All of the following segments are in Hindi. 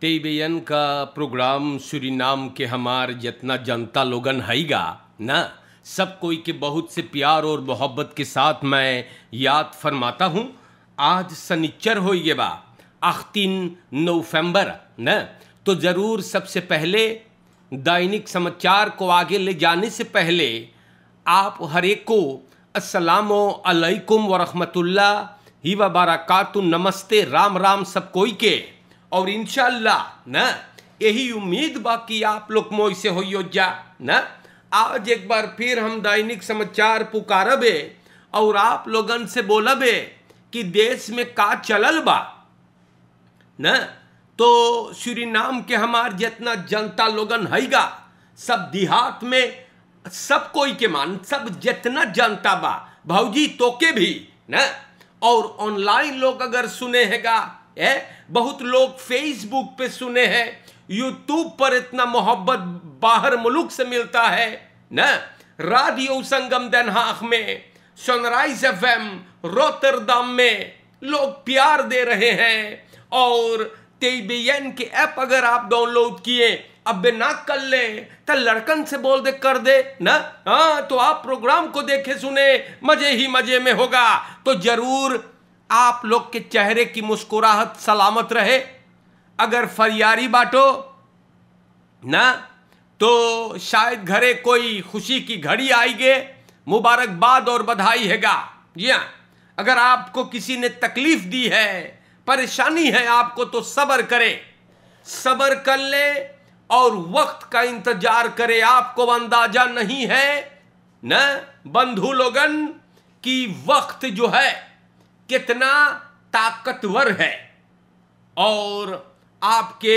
तेबेयन का प्रोग्राम नाम के हमार जितना जनता लोगन हैगा ना सब कोई के बहुत से प्यार और मोहब्बत के साथ मैं याद फरमाता हूँ आज सनिचर हो ये बा आखतीन नवम्बर न तो ज़रूर सबसे पहले दैनिक समाचार को आगे ले जाने से पहले आप एक को असलकम वरहमतुल्ला ही वबारकत नमस्ते राम राम सब कोई के और इनशाला न यही उम्मीद बाकी आप लोग मोई से हो जा न आज एक बार फिर हम दैनिक समाचार पुकार और आप लोगन से बोलबे कि देश में का चलल बा न तो नाम के हमार जितना जनता लोगन हैगा सब देहात में सब कोई के मान सब जितना जनता बा भाजी तो के भी न और ऑनलाइन लोग अगर सुने हैगा है बहुत लोग फेसबुक पे सुने हैं यूट्यूब पर इतना मोहब्बत बाहर मुल्क से मिलता है ना रेडियो संगम दनहाक में सनराइज एफ एम रोतरदाम में लोग प्यार दे रहे हैं और टेबीएन के ऐप अगर आप डाउनलोड किए अब ना कर ले तो लड़कन से बोल दे कर दे ना हाँ तो आप प्रोग्राम को देखे सुने मजे ही मजे में होगा तो जरूर आप लोग के चेहरे की मुस्कुराहट सलामत रहे अगर फरियारी बांटो ना तो शायद घरे कोई खुशी की घड़ी आएगी मुबारकबाद और बधाई हैगा जी हाँ अगर आपको किसी ने तकलीफ दी है परेशानी है आपको तो सब्र करे सब्र कर ले और वक्त का इंतजार करे आपको अंदाजा नहीं है न बंधु लोगन की वक्त जो है कितना ताकतवर है और आपके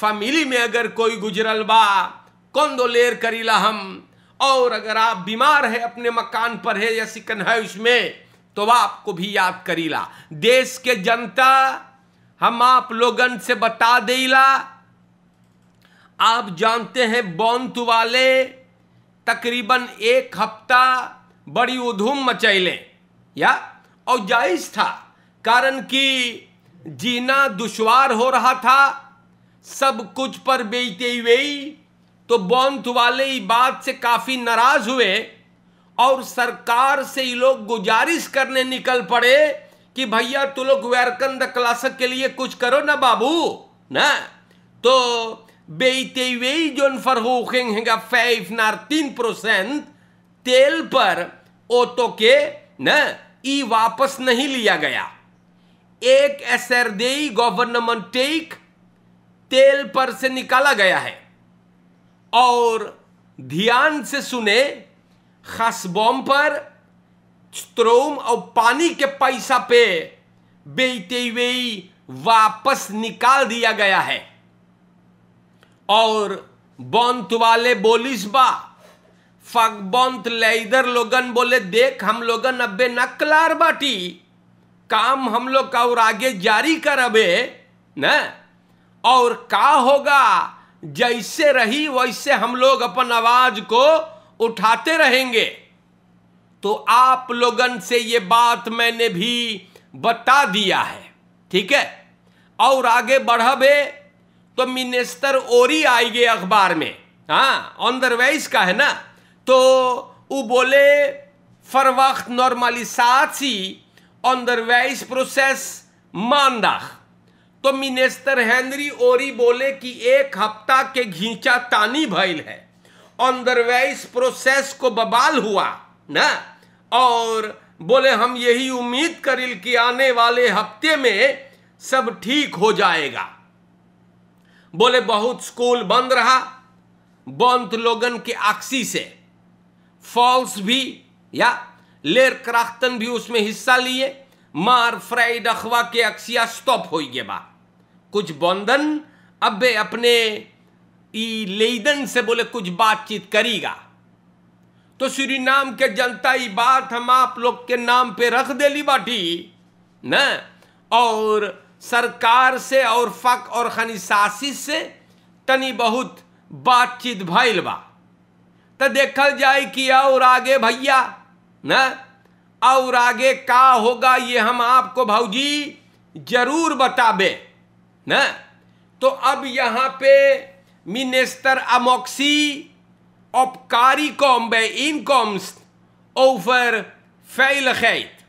फैमिली में अगर कोई गुजरल बा कौन दो लेर करीला हम और अगर आप बीमार है अपने मकान पर है या सिकन है उसमें तो वह आपको भी याद करीला देश के जनता हम आप लोगन से बता देला आप जानते हैं बौंत वाले तकरीबन एक हफ्ता बड़ी उधूम मचैले या और जायज़ था कारण कि जीना दुश्वार हो रहा था सब कुछ पर बेचते हुए तो बौंत वाले ही बात से काफ़ी नाराज़ हुए और सरकार से ये लोग गुजारिश करने निकल पड़े कि भैया तू लोग वैरकन द क्लासक के लिए कुछ करो ना बाबू ना तो बेते हुए जो फरहूखेंग हैगा फाइव नार तीन परसेंट तेल पर ओतो के ना ई वापस नहीं लिया गया एक एसरदेई गवर्नमेंट टेक तेल पर से निकाला गया है और ध्यान से सुने खास बॉम पर स्त्रोम और पानी के पैसा पे बेते हुए वापस निकाल दिया गया है और बॉन्त वाले बोलिस बा फगबंत लेदर लोगन बोले देख हम लोगन अबे नकलार बाटी काम हम लोग का और आगे जारी कर अबे न और का होगा जैसे रही वैसे हम लोग अपन आवाज को उठाते रहेंगे तो आप लोगन से ये बात मैंने भी बता दिया है ठीक है और आगे बढ़बे तो मिनिस्टर ओरी आएगी अखबार में हाँ ऑन द का है ना तो वो to ubole verwacht normalisatie process मानदा तो मिनिस्टर हेनरी ओरी बोले कि एक हफ्ता के घींचा तानी भैल है ऑनदरवाइज प्रोसेस को बबाल हुआ ना और बोले हम यही उम्मीद करिल कि आने वाले हफ्ते में सब ठीक हो जाएगा बोले बहुत स्कूल बंद रहा बंद लोगन के आक्सी से फॉल्स भी या लेर क्राख्तन भी उसमें हिस्सा लिए मार फ्राइड अखवा के अक्सिया स्टॉप हो गए बा कुछ बंदन अब अपने ई लेदन से बोले कुछ बातचीत करीगा तो श्री नाम के जनता ये बात हम आप लोग के नाम पे रख ली बाटी न और सरकार से और फक और खनिशासी से तनी बहुत बातचीत भैल बा तो देखल जाए कि और आगे भैया न और आगे का होगा ये हम आपको भाजी जरूर बताबे न तो अब यहाँ पे मिनिस्टर अमोक्सी opkariekom bij ओफर फैल खैत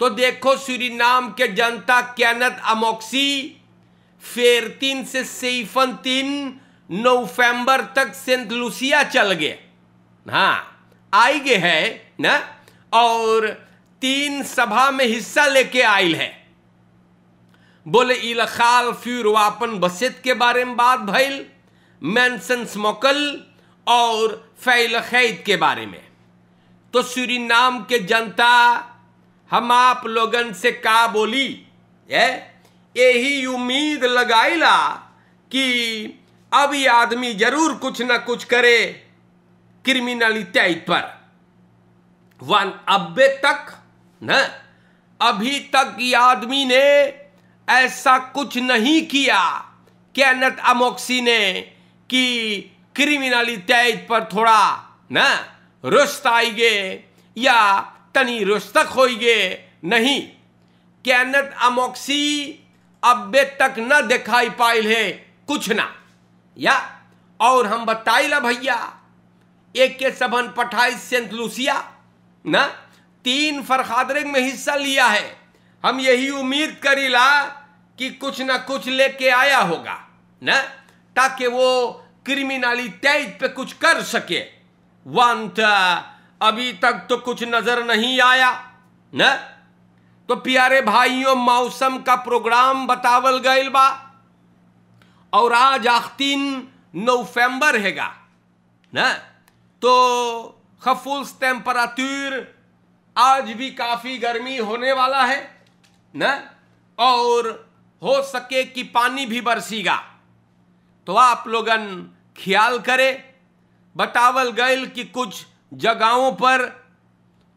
तो देखो श्री नाम के जनता कैनत अमोक्सी फेरतीन से सेफन तीन नवंबर तक सेंट लुसिया चल गए हाँ आई गए है ना और तीन सभा में हिस्सा लेके आयल है बोले इलखाल फ्यूर वापन बसेत के बारे में बात भैल मैंसन स्मोकल और फैल खैद के बारे में तो सूरी नाम के जनता हम आप लोगन से का बोली यही उम्मीद लगाईला कि अब ये आदमी जरूर कुछ ना कुछ करे क्रिमिनलिटाइट पर वन अब्बे तक न अभी तक ये आदमी ने ऐसा कुछ नहीं किया कैनत अमोक्सी ने कि क्रिमिनलिटाइट पर थोड़ा न रुस्त आएगे या तनी रुस्तक होइगे नहीं कैनत अमोक्सी अबे तक न दिखाई पाए है कुछ ना या और हम बताइला भैया एक के सबन पठाई सेंट लुसिया ना तीन फरखादरेंग में हिस्सा लिया है हम यही उम्मीद करीला कि कुछ ना कुछ लेके आया होगा ना ताकि वो तेज पे कुछ कर सके वंत अभी तक तो कुछ नजर नहीं आया ना तो प्यारे भाइयों मौसम का प्रोग्राम बतावल गए बा और आज आखतीन नवंबर हैगा ना तो खफुल्स टेम्परातूर आज भी काफ़ी गर्मी होने वाला है ना और हो सके कि पानी भी बरसीगा तो आप लोगन ख्याल करें बतावल गए कि कुछ जगहों पर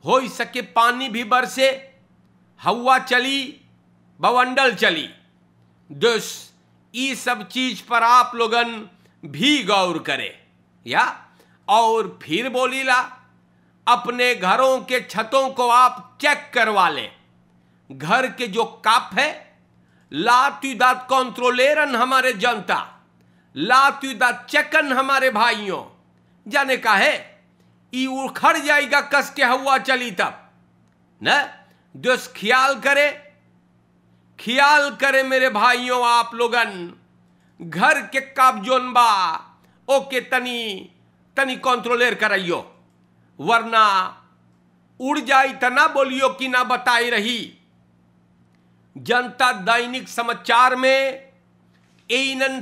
हो सके पानी भी बरसे हवा चली बवंडल चली दुष्ट ई सब चीज पर आप लोगन भी गौर करे या और फिर बोलीला अपने घरों के छतों को आप चेक करवा लें घर के जो काप है लातुदात कंट्रोलेरन हमारे जनता लातुदात चेकन हमारे भाइयों जाने का है ई उखड़ जाएगा कस के हवा चली तब न जो ख्याल करे ख्याल करे मेरे भाइयों आप लोगन घर के काबजोन बा ओके तनी तनी कंट्रोलर कराइयो वरना उड़ जाए तो ना बोलियो कि ना बताई रही जनता दैनिक समाचार में एनन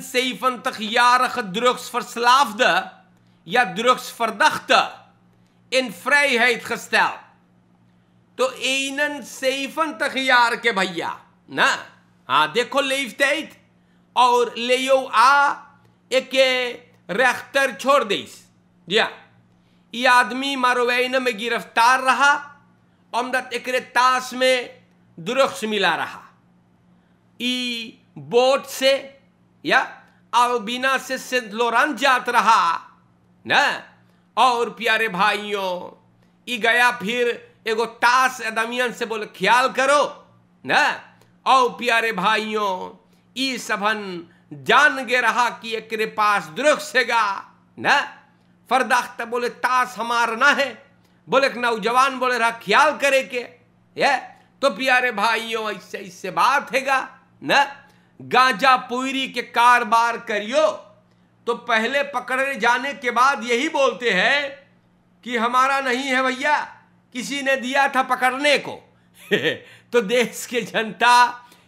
या drugsverslaafde फर दख्त इन फ्रे है तो तक यार के भैया ना हाँ देखो लेफ्ट और ले आ एक रेख्तर छोड़ दईस जिया ये आदमी मारोवैन में गिरफ्तार रहा अमदत एक ताश में दुरुख्स मिला रहा ई बोट से या और बिना से सिंध लोरान जात रहा ना और प्यारे भाइयों ई गया फिर एगो ताश एदमियन से बोले ख्याल करो ना औ प्यारे भाइयों ई सबन जान गे रहा कि एक पास गा न फरदाख्त बोले ताश हमार ना है बोले नौजवान बोले रहा ख्याल करे के ये तो प्यारे भाइयों ऐसे ऐसे बात हैगा न गांजा पुरी के कारबार करियो तो पहले पकड़े जाने के बाद यही बोलते हैं कि हमारा नहीं है भैया किसी ने दिया था पकड़ने को तो देश के जनता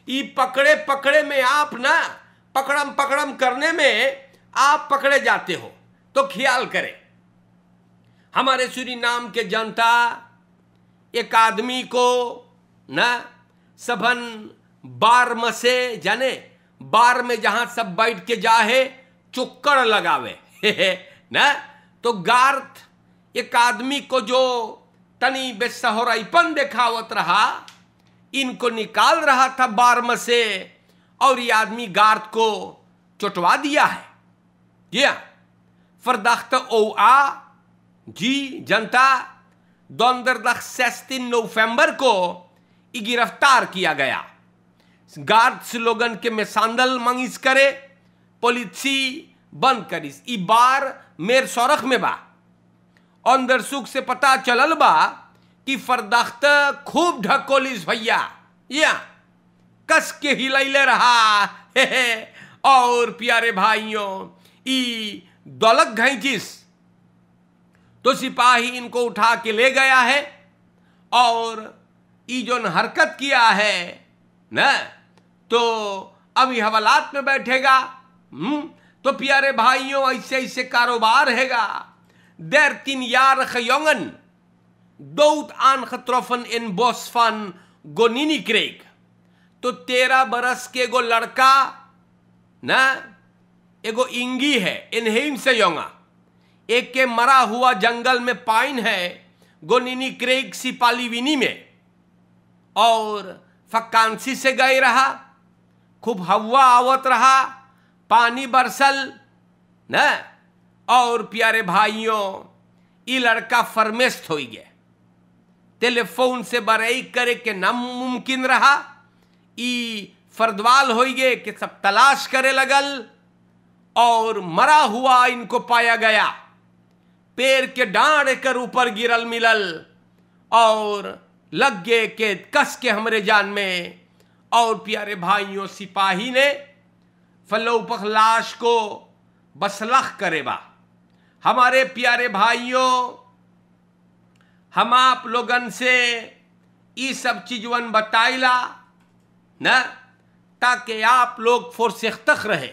ये पकड़े पकड़े में आप ना पकड़म पकड़म करने में आप पकड़े जाते हो तो ख्याल करें हमारे सूरी नाम के जनता एक आदमी को ना सभन बार मसे जाने बार में जहां सब बैठ के जाहे चुक्कर लगावे ना तो गार्थ एक आदमी को जो तनी बेसहराइपन देखावत रहा इनको निकाल रहा था बारम से और ये आदमी गार्द को चुटवा दिया है या फरदख्त ओ आ जी जनता दौंदरदख सैस्तीन नवंबर को गिरफ्तार किया गया गार्ड स्लोगन के में सांदल मंगिस करे पोलिसी बंद करी बार मेर सौरख में बा अंदर सुख से पता चलल बा कि फरदख्त खूब ढकोलिस भैया या कस के ले रहा हे हे और प्यारे भाइयों ई दौलत घैचिस तो सिपाही इनको उठा के ले गया है और ई जो हरकत किया है न तो अब हवालात में बैठेगा हम्म तो प्यारे भाइयों ऐसे ऐसे कारोबार हैगा देर तीन यार खयोंगन dood aangetroffen in bos van Gonini Creek. तो तेरह बरस के एगो लड़का ना एगो इंगी है इनहेम से योंगा एक के मरा हुआ जंगल में पाइन है गोनिनी क्रेग सिपालीविनी में और फक्कांसी से गए रहा खूब हवा आवत रहा पानी बरसल न और प्यारे भाइयों ये लड़का फरमेस्त हो गया टेलीफोन से बरई करे के नामुमकिन रहा ई फर्दवाल हो गए कि सब तलाश करे लगल और मरा हुआ इनको पाया गया पेड़ के डांड कर ऊपर गिरल मिलल और लग गए के कस के हमरे जान में और प्यारे भाइयों सिपाही ने फलोपख लाश को बसलख करेबा हमारे प्यारे भाइयों हम आप लोगन से ये सब चीजवन बताइला न ताकि आप लोग फुरसख्तख रहे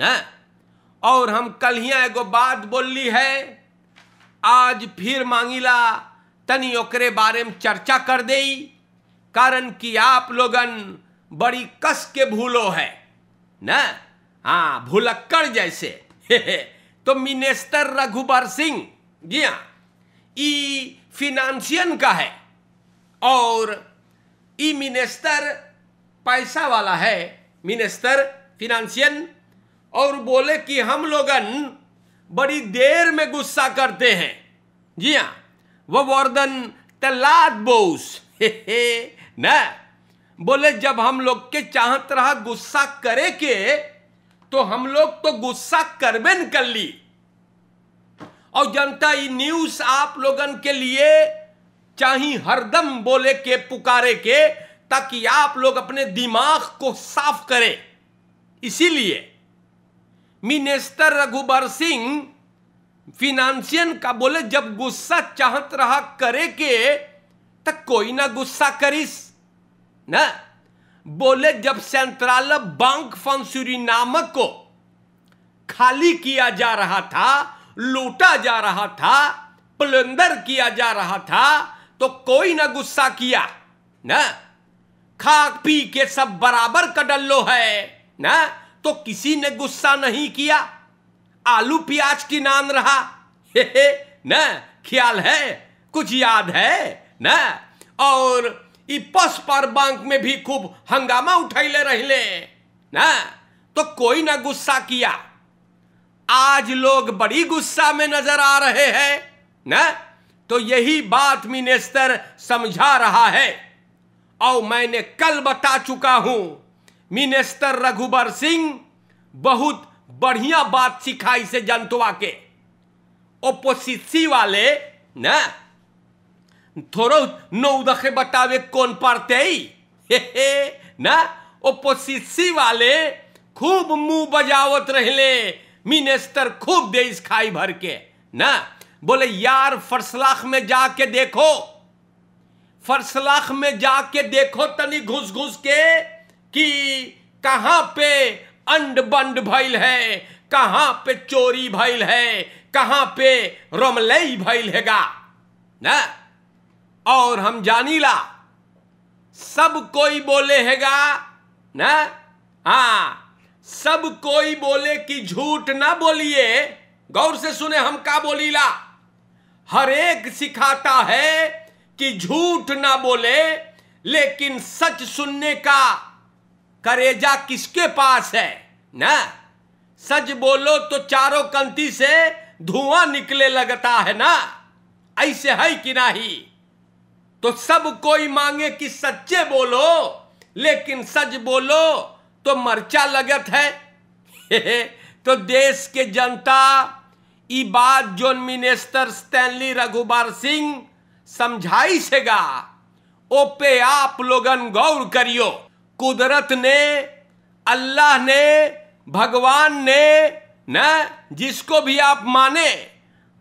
न और हम कल ही एगो बात बोल ली है आज फिर मांगिला तनी ओकरे बारे में चर्चा कर दे कारण कि आप लोगन बड़ी कस के भूलो है न हाँ भुलक्कड़ जैसे हे हे, तो मिनिस्टर रघुबर सिंह जी हाँ ई फिनांशियन का है और ई मिनिस्टर पैसा वाला है मिनिस्टर फिनांशियन और बोले कि हम लोगन बड़ी देर में गुस्सा करते हैं जी हाँ वो वर्दन तलाद बोस हे हे न बोले जब हम लोग के चाहत रहा गुस्सा करे के तो हम लोग तो गुस्सा करबे न कर ली और जनता ये न्यूज आप लोगन के लिए चाहे हरदम बोले के पुकारे के ताकि आप लोग अपने दिमाग को साफ करें इसीलिए मिनिस्टर रघुबर सिंह फिनांशियन का बोले जब गुस्सा चाहत रहा करे के तक कोई ना गुस्सा करिस ना बोले जब सेंट्रल बैंक फंसूरी नामक को खाली किया जा रहा था लूटा जा रहा था प्लंदर किया जा रहा था तो कोई ना गुस्सा किया ना खा पी के सब बराबर कडल्लो है ना तो किसी ने गुस्सा नहीं किया आलू प्याज की नान रहा हे हे ना ख्याल है कुछ याद है ना और इपस पर बैंक में भी खूब हंगामा उठाई ले रहे ना तो कोई ना गुस्सा किया आज लोग बड़ी गुस्सा में नजर आ रहे हैं ना तो यही बात मिनिस्टर समझा रहा है और मैंने कल बता चुका हूं मिनिस्टर रघुबर सिंह बहुत बढ़िया बात सिखाई से जनतवा के ओपोसिसी वाले ना थोड़ो नौदखे बतावे कौन पढ़ते ही ना ओपोसिसी वाले खूब मुंह बजावत रहले मिनेस्टर खूब दे इस खाई भर के ना बोले यार फरसलाख में जाके देखो फरसलाख में जाके देखो तनी घुस घुस के कि कहां पे अंड बंड भइल है कहां पे चोरी भइल है कहां पे रोमलई भइल हैगा ना और हम जानीला सब कोई बोले हैगा ना हाँ सब कोई बोले कि झूठ ना बोलिए गौर से सुने हम का बोलीला हर एक सिखाता है कि झूठ ना बोले लेकिन सच सुनने का करेजा किसके पास है ना सच बोलो तो चारों कंती से धुआं निकले लगता है ना ऐसे है कि नहीं तो सब कोई मांगे कि सच्चे बोलो लेकिन सच बोलो तो मर्चा लगत है तो देश के जनता ई बात जोन मिनिस्टर स्टैनली रघुबार सिंह समझाई सेगा ओ पे आप लोगन गौर करियो कुदरत ने अल्लाह ने भगवान ने न जिसको भी आप माने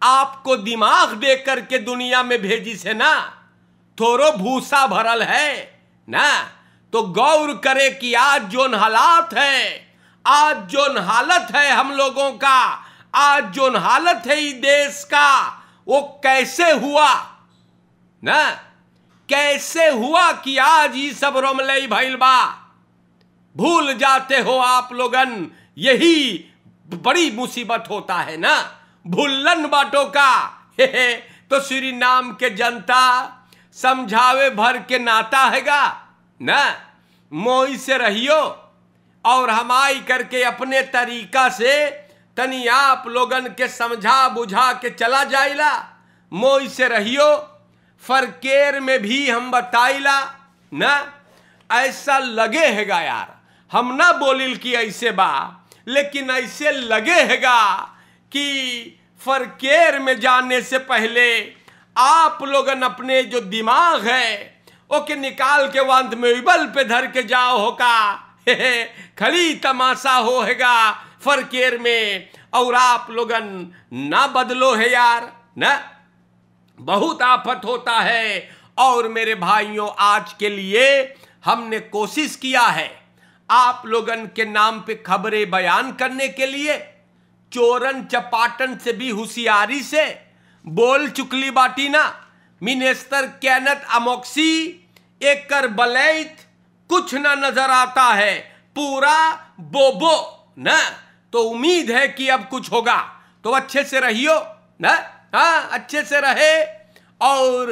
आपको दिमाग दे करके दुनिया में भेजी से ना थोड़ो भूसा भरल है ना तो गौर करे कि आज जो हालात है आज जो हालत है हम लोगों का आज जो हालत है इस देश का वो कैसे हुआ ना कैसे हुआ कि आज ये सब रोमलई भैलबा बा भूल जाते हो आप लोगन यही बड़ी मुसीबत होता है ना भूलन बाटो का हे हे तो श्री नाम के जनता समझावे भर के नाता हैगा ना मोई से रहियो और हम आई करके अपने तरीका से तनी आप लोगन के समझा बुझा के चला जाइला मोई से रहियो फरकेर में भी हम बताइला ना ऐसा लगे हैगा यार हम ना बोलिल कि ऐसे बा लेकिन ऐसे लगे हैगा कि फरकेर में जाने से पहले आप लोगन अपने जो दिमाग है ओके निकाल के वंत में इबल पे धर के जाओ होगा खली तमाशा होगा फरकेर में और आप लोगन ना बदलो है यार ना बहुत आफत होता है और मेरे भाइयों आज के लिए हमने कोशिश किया है आप लोगन के नाम पे खबरें बयान करने के लिए चोरन चपाटन से भी होशियारी से बोल चुकली बाटी ना मिनेस्टर कैनत अमोक्सी एक कर बलैत कुछ ना नजर आता है पूरा बोबो न तो उम्मीद है कि अब कुछ होगा तो अच्छे से रहियो न हाँ अच्छे से रहे और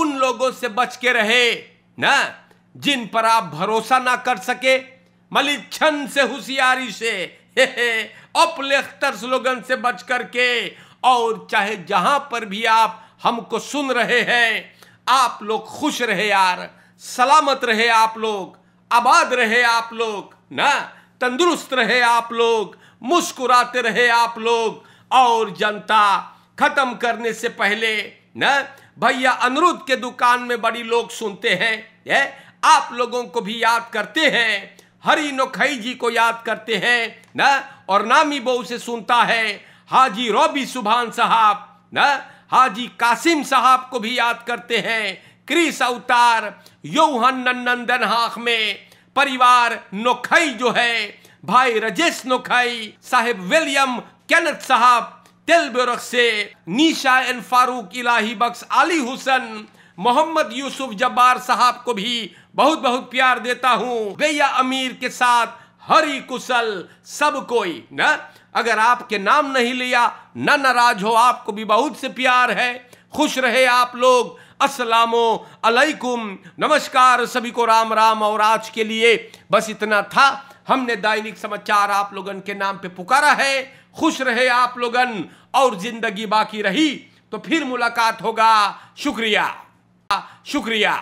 उन लोगों से बच के रहे न जिन पर आप भरोसा ना कर सके मलिच्छन से होशियारी से अपलेख्तर स्लोगन से बच करके और चाहे जहां पर भी आप हमको सुन रहे हैं आप लोग खुश रहे यार सलामत रहे आप लोग आबाद रहे आप लोग ना तंदुरुस्त रहे आप लोग मुस्कुराते रहे आप लोग और जनता खत्म करने से पहले ना भैया अनुरुद्ध के दुकान में बड़ी लोग सुनते हैं ये आप लोगों को भी याद करते हैं हरि नोखई जी को याद करते हैं ना और नामी बहू से सुनता है हाजी रोबी सुभान साहब ना हाजी कासिम साहब को भी याद करते हैं क्रिस अवतार यौहन नंदन हाख में परिवार नोखई जो है भाई रजेश नोखई साहेब विलियम कैनत साहब तेल बेरख से नीशा एन फारूक इलाही बख्श अली हुसन मोहम्मद यूसुफ जब्बार साहब को भी बहुत बहुत प्यार देता हूँ भैया अमीर के साथ हरी कुशल सब कोई ना अगर आपके नाम नहीं लिया ना नाराज हो आपको भी बहुत से प्यार है खुश रहे आप लोग असलामो अलैकुम नमस्कार सभी को राम राम और आज के लिए बस इतना था हमने दैनिक समाचार आप लोगन के नाम पे पुकारा है खुश रहे आप लोगन और जिंदगी बाकी रही तो फिर मुलाकात होगा शुक्रिया शुक्रिया